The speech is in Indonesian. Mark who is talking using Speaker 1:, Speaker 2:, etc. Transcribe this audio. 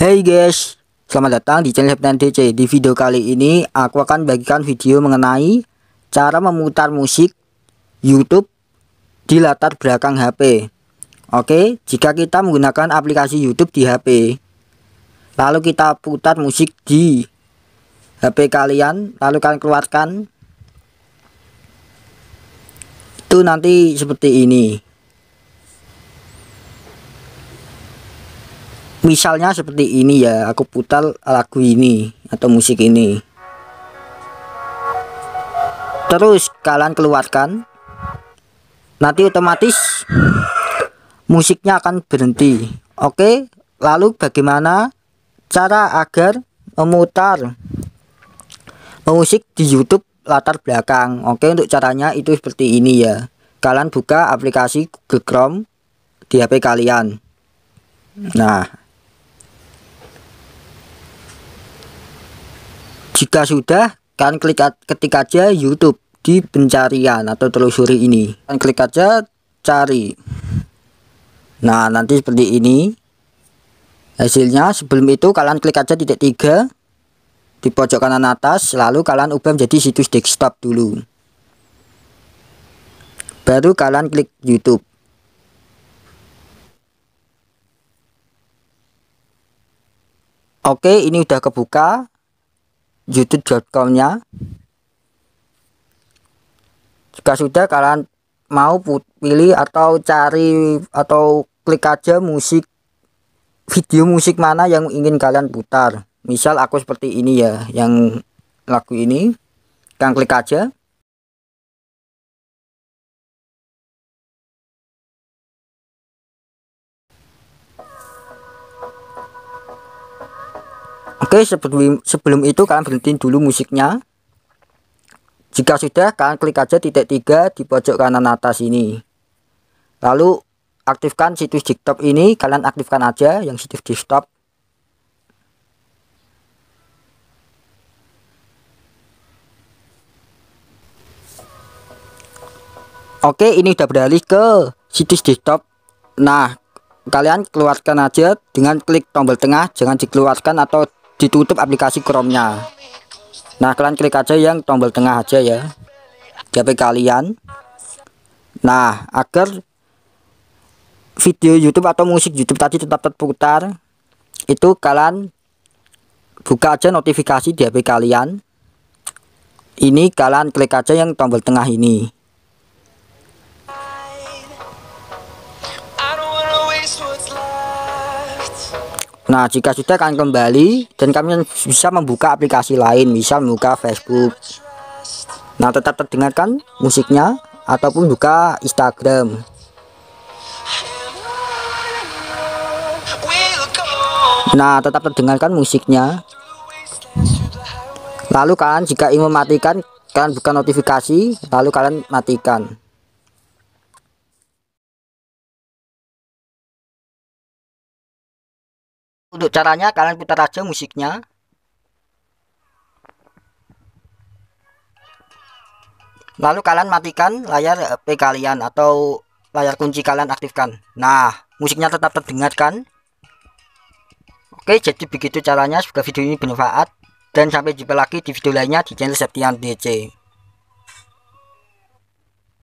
Speaker 1: Hey guys, selamat datang di channel Hepnan DC. Di video kali ini aku akan bagikan video mengenai cara memutar musik YouTube di latar belakang HP. Oke, jika kita menggunakan aplikasi YouTube di HP, lalu kita putar musik di HP kalian, lalu kalian keluarkan itu nanti seperti ini misalnya seperti ini ya aku putar lagu ini atau musik ini terus kalian keluarkan nanti otomatis musiknya akan berhenti oke lalu bagaimana cara agar memutar musik di YouTube latar belakang oke untuk caranya itu seperti ini ya kalian buka aplikasi Google Chrome di HP kalian nah Jika sudah, kalian klik ketik aja YouTube di pencarian atau telusuri ini. Kalian klik aja cari. Nah, nanti seperti ini. Hasilnya sebelum itu kalian klik aja titik tiga di pojok kanan atas, lalu kalian ubah menjadi situs desktop dulu. Baru kalian klik YouTube. Oke, ini udah kebuka youtube.com-nya. Jika sudah kalian mau pilih atau cari atau klik aja musik video musik mana yang ingin kalian putar. Misal aku seperti ini ya, yang lagu ini. Kalian klik aja. Oke, sebelum sebelum itu kalian berhentiin dulu musiknya. Jika sudah, kalian klik aja titik tiga di pojok kanan atas ini. Lalu aktifkan situs desktop ini, kalian aktifkan aja yang situs desktop. Oke, ini udah beralih ke situs desktop. Nah, kalian keluarkan aja dengan klik tombol tengah, jangan dikeluarkan atau ditutup aplikasi Chrome-nya nah kalian klik aja yang tombol tengah aja ya di HP kalian nah agar video YouTube atau musik YouTube tadi tetap terputar itu kalian buka aja notifikasi di HP kalian ini kalian klik aja yang tombol tengah ini Nah, jika sudah kalian kembali dan kalian bisa membuka aplikasi lain, bisa membuka Facebook. Nah, tetap terdengarkan musiknya ataupun buka Instagram. Nah, tetap terdengarkan musiknya. Lalu kalian jika ingin mematikan, kalian buka notifikasi, lalu kalian matikan. Untuk caranya kalian putar aja musiknya. Lalu kalian matikan layar HP kalian atau layar kunci kalian aktifkan. Nah, musiknya tetap terdengar kan? Oke, jadi begitu caranya. Semoga video ini bermanfaat. Dan sampai jumpa lagi di video lainnya di channel Septian DC.